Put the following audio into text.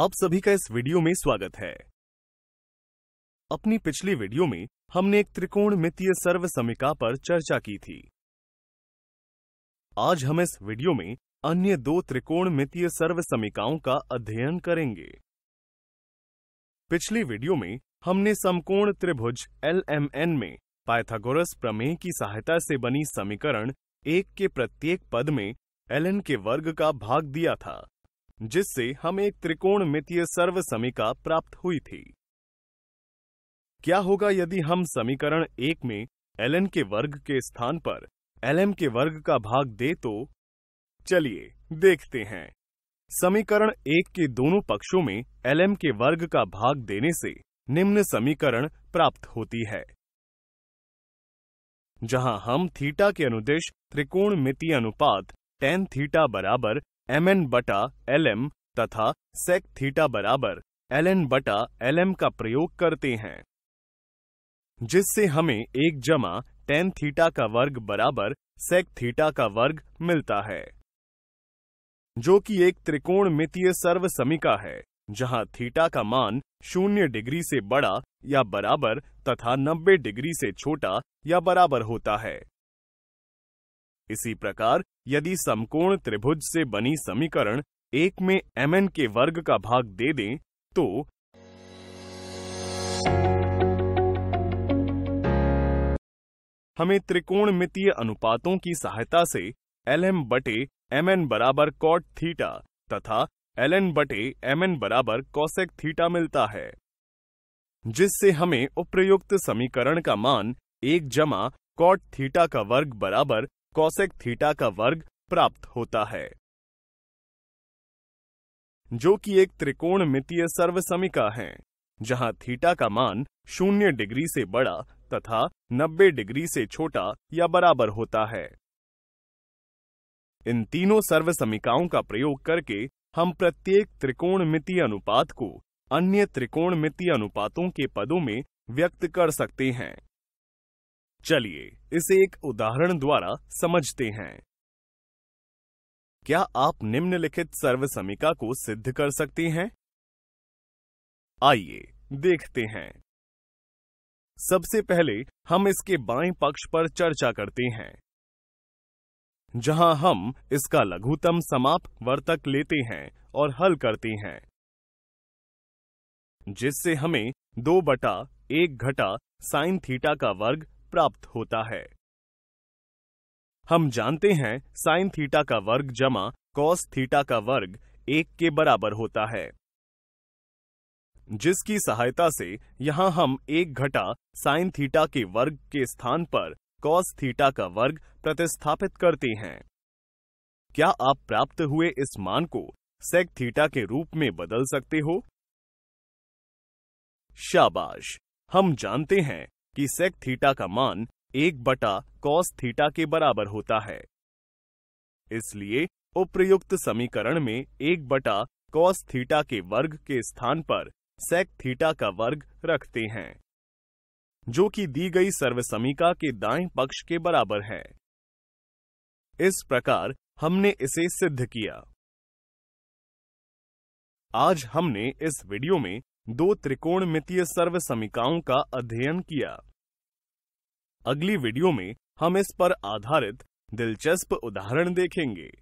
आप सभी का इस वीडियो में स्वागत है अपनी पिछली वीडियो में हमने एक त्रिकोण मितीय सर्व समीका पर चर्चा की थी आज हम इस वीडियो में अन्य दो त्रिकोण मितीय सर्व समीकाओं का अध्ययन करेंगे पिछली वीडियो में हमने समकोण त्रिभुज एलएमएन में पायथागोरस प्रमेय की सहायता से बनी समीकरण एक के प्रत्येक पद में एलएन के वर्ग का भाग दिया था जिससे हमें एक त्रिकोणमितीय सर्व समीका प्राप्त हुई थी क्या होगा यदि हम समीकरण एक में एल के वर्ग के स्थान पर एल के वर्ग का भाग दे तो चलिए देखते हैं समीकरण एक के दोनों पक्षों में एल के वर्ग का भाग देने से निम्न समीकरण प्राप्त होती है जहां हम थीटा के अनुदेश त्रिकोण मितीय अनुपात टेन थीटा बराबर एम एन बटा एल एम तथा सेक थीटा बराबर एल एन बटा एल एम का प्रयोग करते हैं जिससे हमें एक जमा टेन थीटा का वर्ग बराबर सेक थीटा का वर्ग मिलता है जो कि एक त्रिकोण मितीय सर्व समीका है जहां थीटा का मान शून्य डिग्री से बड़ा या बराबर तथा 90 डिग्री से छोटा या बराबर होता है इसी प्रकार यदि समकोण त्रिभुज से बनी समीकरण एक में एम के वर्ग का भाग दे दें तो हमें त्रिकोण मितीय अनुपातों की सहायता से एल एम बटे एम एन बराबर कॉट थीटा तथा एल एन बटे एम एन बराबर कॉसेक थीटा मिलता है जिससे हमें उप्रयुक्त समीकरण का मान एक जमा कॉट थीटा का वर्ग बराबर कॉसेक थीटा का वर्ग प्राप्त होता है जो कि एक त्रिकोण मितीय सर्वसमिका है जहां थीटा का मान शून्य डिग्री से बड़ा तथा 90 डिग्री से छोटा या बराबर होता है इन तीनों सर्वसमिकाओं का प्रयोग करके हम प्रत्येक त्रिकोण मितीय अनुपात को अन्य त्रिकोण मितीय अनुपातों के पदों में व्यक्त कर सकते हैं चलिए इसे एक उदाहरण द्वारा समझते हैं क्या आप निम्नलिखित सर्वसमिका को सिद्ध कर सकते हैं आइए देखते हैं सबसे पहले हम इसके बाएं पक्ष पर चर्चा करते हैं जहां हम इसका लघुतम समाप वर्तक लेते हैं और हल करते हैं जिससे हमें दो बटा एक घटा साइन थीटा का वर्ग प्राप्त होता है हम जानते हैं साइन थीटा का वर्ग जमा कॉस थीटा का वर्ग एक के बराबर होता है जिसकी सहायता से यहां हम एक घटा साइन थीटा के वर्ग के स्थान पर कॉस थीटा का वर्ग प्रतिस्थापित करते हैं क्या आप प्राप्त हुए इस मान को सेक थीटा के रूप में बदल सकते हो शाबाश हम जानते हैं कि सेक थीटा का मान एक बटा कॉस थीटा के बराबर होता है इसलिए उप्रयुक्त समीकरण में एक बटा कॉस थीटा के वर्ग के स्थान पर सेक थीटा का वर्ग रखते हैं जो कि दी गई सर्वसमिका के दाएं पक्ष के बराबर है इस प्रकार हमने इसे सिद्ध किया आज हमने इस वीडियो में दो त्रिकोणमितीय सर्व समीकाओं का अध्ययन किया अगली वीडियो में हम इस पर आधारित दिलचस्प उदाहरण देखेंगे